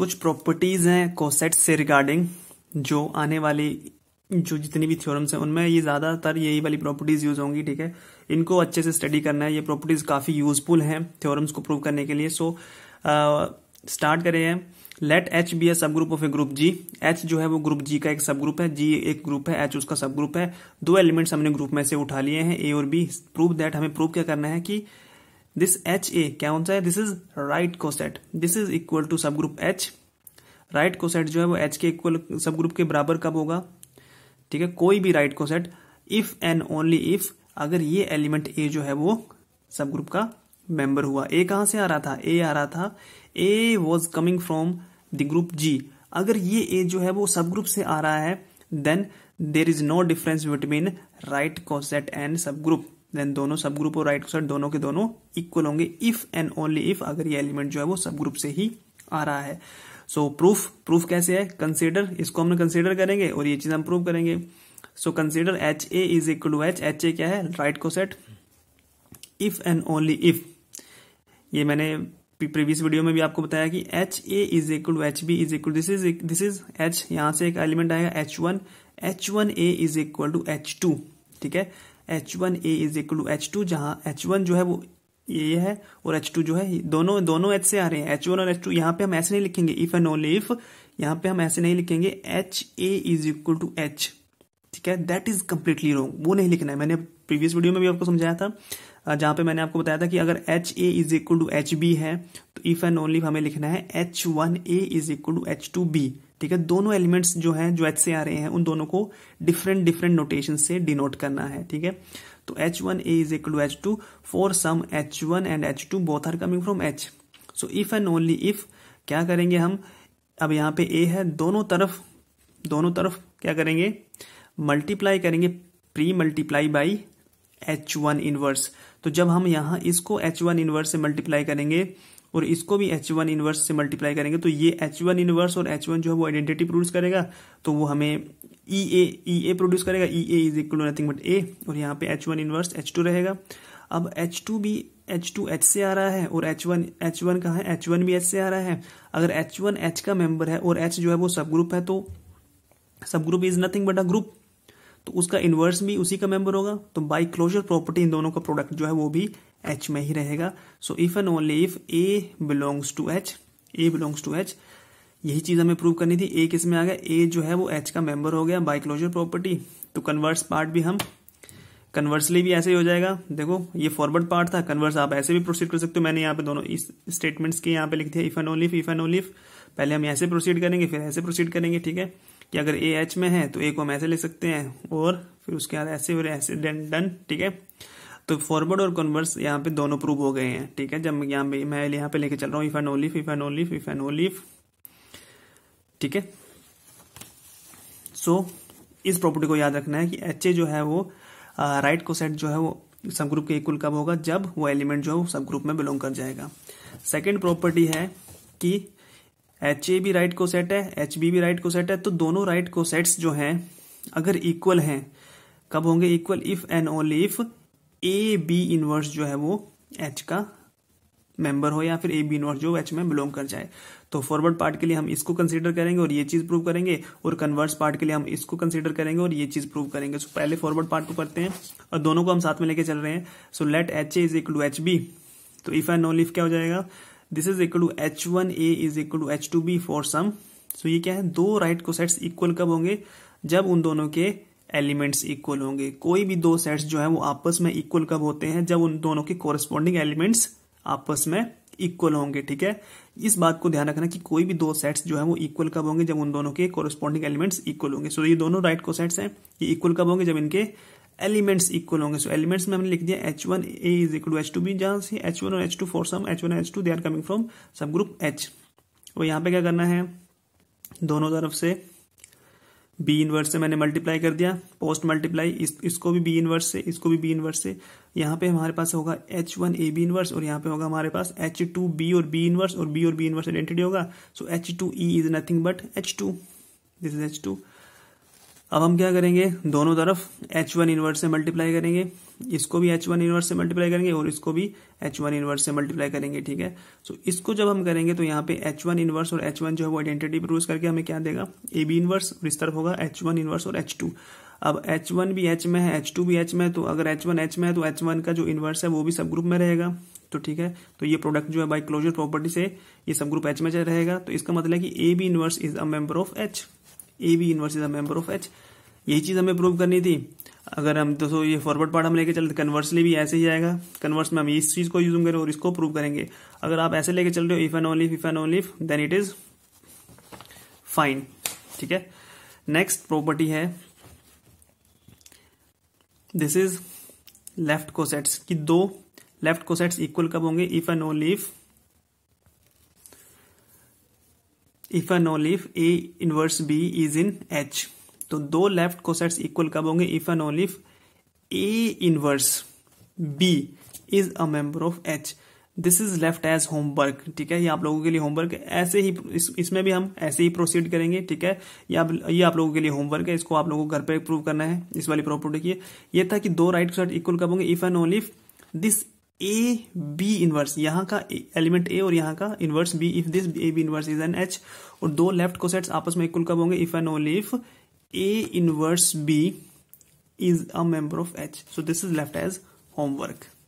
कुछ प्रॉपर्टीज हैं कोसेट से रिगार्डिंग जो आने वाली जो जितनी भी थ्योरम्स हैं उनमें ये ज़्यादातर यही वाली प्रॉपर्टीज यूज होंगी ठीक है इनको अच्छे से स्टडी करना है ये प्रॉपर्टीज काफ़ी यूजफुल हैं थ्योरम्स को प्रूव करने के लिए सो स्टार्ट करें हैं late H B A subgroup of a group G H जो है वो ग्रुप जी का एक सब ग्रुप है जी एक ग्रुप है एच उसका सब ग्रुप है दो एलिमेंट्स हमने ग्रुप में से उठा लिए हैं ए और बी प्रूव दैट हमें प्रूव क्या करना है कि दिस एच ए क्या होता है this is right coset this is equal to subgroup H right coset जो है वो एच के इक्वल सब ग्रुप के बराबर कब होगा ठीक है कोई भी right coset if and only if अगर ये एलिमेंट ए जो है वो सब ग्रुप का मेंबर हुआ ए कहां से आ रहा था ए आ रहा था A was coming from the group G अगर ये ए जो है वो सब ग्रुप से आ रहा है then there is no difference between right coset and subgroup then दोनों सब ग्रुप और राइट साइड दोनों के दोनों इक्वल होंगे इफ एंड ओनली इफ अगर ये एलिमेंट जो है वो सब ग्रुप से ही आ रहा है सो प्रूफ प्रूफ कैसे है कंसिडर इसको हमने कंसिडर करेंगे और ये चीज हम प्रूव करेंगे so consider H A is equal to H H A क्या है right coset if and only if ये मैंने प्रीवियस वीडियो में भी आपको बताया कि H A is equal to H B is equal this is this is H यहां से एक एलिमेंट आएगा H one H one A is equal to H two ठीक है H one A is equal to H to जहां H one जो है वो ए है और एच टू जो है दोनों दोनों एच से आ रहे हैं एच वन और एच टू यहाँ पे हम ऐसे नहीं लिखेंगे इफ एंड ओनली इफ यहां पर हम ऐसे नहीं लिखेंगे H A is equal to H ठीक है दैट इज कंप्लीटली रॉन्ग वो नहीं लिखना है मैंने प्रीवियस वीडियो में भी आपको समझाया था जहां पे मैंने आपको बताया था कि अगर H A is equal to H B है तो इफ एंड ओनली हमें लिखना है H one A is equal to H two B ठीक है दोनों एलिमेंट्स जो हैं जो एच से आ रहे हैं उन दोनों को डिफरेंट डिफरेंट नोटेशन से डिनोट करना है ठीक है तो H one A is equal to H two for some H one and H two both are coming from H so if and only if क्या करेंगे हम अब यहां पे ए है दोनों तरफ दोनों तरफ क्या करेंगे मल्टीप्लाई करेंगे pre multiply by H one inverse तो जब हम यहां इसको एच वन इनवर्स से मल्टीप्लाई करेंगे और इसको भी एच वन इनवर्स से मल्टीप्लाई करेंगे तो ये एच वन इनवर्स और एच वन जो है वो आइडेंटिटी प्रोड्यूस करेगा तो वो हमें ई ए ई ए प्रोड्यूस करेगा E A is equal to nothing but A और यहाँ पे H one inverse H two रहेगा अब एच टू भी एच टू एच से आ रहा है और एच वन एच वन कहाँ है एच वन भी एच से आ रहा है अगर एच वन एच का मेंबर है और एच जो है वो सब ग्रुप है तो subgroup is nothing but a group तो उसका इन्वर्स भी उसी का मेंबर होगा तो बाई क्लोजर प्रॉपर्टी इन दोनों का प्रोडक्ट जो है वो भी एच में ही रहेगा so if and only if A belongs to H A belongs to H यही चीज हमें प्रूव करनी थी ए किस में आ गया ए जो है वो एच का मेंबर हो गया बाइक्लोजर प्रॉपर्टी तो कन्वर्स पार्ट भी हम कन्वर्सली भी ऐसे ही हो जाएगा देखो ये फॉरवर्ड पार्ट था कन्वर्स आप ऐसे भी प्रोसीड कर सकते हो मैंने यहाँ पे दोनों इस स्टेटमेंट्स के यहाँ पे लिख दिया if and only if if and only if पहले हम ऐसे प्रोसीड करेंगे फिर ऐसे प्रोसीड करेंगे ठीक है कि अगर ए एच में है तो ए को हम ऐसे लिख सकते हैं और फिर उसके बाद ऐसे और ऐसे डन ठीक है तो फॉरवर्ड और कन्वर्स यहाँ पे दोनों प्रूव हो गए हैं ठीक है जब यहाँ पे मैं यहाँ पे लेके चल रहा हूँ if and only if if and only if if and only if ठीक है सो इस प्रॉपर्टी को याद रखना है कि एच ए जो है वो राइट सेट जो है वो सब ग्रुप के इक्वल कब होगा जब वो एलिमेंट जो है वो सब ग्रुप में बिलोंग कर जाएगा सेकेंड प्रॉपर्टी है कि एच ए भी राइट को सेट है एच बी भी राइट को सेट है तो दोनों राइट को सेट्स जो हैं अगर इक्वल हैं कब होंगे equal if and only if A B inverse जो है वो एच का मेंबर हो या फिर ए बी इनवर्स जो एच में बिलोंग कर जाए तो फॉरवर्ड पार्ट के लिए हम इसको कंसीडर करेंगे और ये चीज प्रूव करेंगे और कन्वर्स पार्ट के लिए हम इसको कंसीडर करेंगे और ये चीज प्रूव करेंगे सो so, पहले फॉरवर्ड पार्ट को करते हैं और दोनों को हम साथ में लेके चल रहे हैं so let H A is equal to H B तो इफ एंड नो लिफ क्या हो जाएगा this is equal to H one A is equal to H two B for some so ये क्या है दो राइट right सेट्स इक्वल कब होंगे जब उन दोनों के एलिमेंट्स इक्वल होंगे कोई भी दो सेट्स जो है वो आपस में इक्वल कब होते हैं जब उन दोनों के कोरस्पॉन्डिंग एलिमेंट्स आपस में इक्वल होंगे ठीक है इस बात को ध्यान रखना कि कोई भी दो सेट्स जो है वो इक्वल कब होंगे जब उन दोनों के कोरस्पॉन्डिंग एलिमेंट्स इक्वल होंगे सो ये दोनों राइट को सेट्स हैं ये इक्वल कब होंगे जब इनके एलिमेंट्स इक्वल होंगे सो एलिमेंट्स में हमने लिख दिया H one A is equal H two B जहां से एच वन और H two for some H one H two they are coming from subgroup H और यहां पे क्या करना है दोनों तरफ से बी इनवर्स से मैंने मल्टीप्लाई कर दिया पोस्ट मल्टीप्लाई इस, इसको भी बी इनवर्स से इसको भी बी इनवर्स से यहाँ पे हमारे पास होगा H one A B inverse और यहाँ पे होगा हमारे पास एच टू बी और बी इनवर्स और बी और बी इनवर्स आइडेंटिटी होगा so H two E is nothing but H two this is H two अब हम क्या करेंगे दोनों तरफ एच वन इनवर्स से मल्टीप्लाई करेंगे इसको भी एच वन इनवर्स से मल्टीप्लाई करेंगे और इसको भी एच वन इनवर्स से मल्टीप्लाई करेंगे ठीक है सो so, इसको जब हम करेंगे तो यहाँ पे एच वन इनवर्स और एच वन जो है वो आइडेंटिटी प्रूव करके हमें क्या देगा ए बी इनवर्स और इस तरफ होगा एच वन इनवर्स और एच टू अब एच वन भी एच में है एच टू भी एच में है तो अगर एच वन एच में है तो एच वन का जो इनवर्स है वो भी सब ग्रुप में रहेगा तो ठीक है तो ये प्रोडक्ट जो है बाई क्लोजर प्रॉपर्टी से ये सब ग्रुप एच में रहेगा तो इसका मतलब है कि A B inverse is a member of H A B inverse is a member of H यही चीज हमें प्रूव करनी थी अगर हम दोस्तों ये फॉरवर्ड पार्ट हम लेके चलते कन्वर्सली भी ऐसे ही आएगा कन्वर्स में हम इस चीज को यूज करेंगे और इसको प्रूव करेंगे अगर आप ऐसे लेके चल रहे हो if and only if and only then it is fine ठीक है नेक्स्ट प्रॉपर्टी है दिस इज लेफ्ट कोसेट्स की दो लेफ्ट कोसेट्स इक्वल कब होंगे if and only if if and only if A inverse B is in H तो दो left cosets equal कब होंगे if and only if A inverse B is a member of H this is left as homework ठीक है ये आप लोगों के लिए होमवर्क है ऐसे ही इस, इसमें भी हम ऐसे ही प्रोसीड करेंगे ठीक है ये आप ये आप लोगों के लिए होमवर्क है इसको आप लोगों को घर पे प्रूव करना है इस वाली प्रॉपर्टी की ये था कि दो राइट साइड इक्वल कब होंगे if and if this A B inverse यहाँ का एलिमेंट ए और यहाँ का inverse B if this A B inverse is in H और दो लेफ्ट कोसेट्स आपस में इक्वल कब होंगे if and only if A inverse B is a member of H so this is left as homework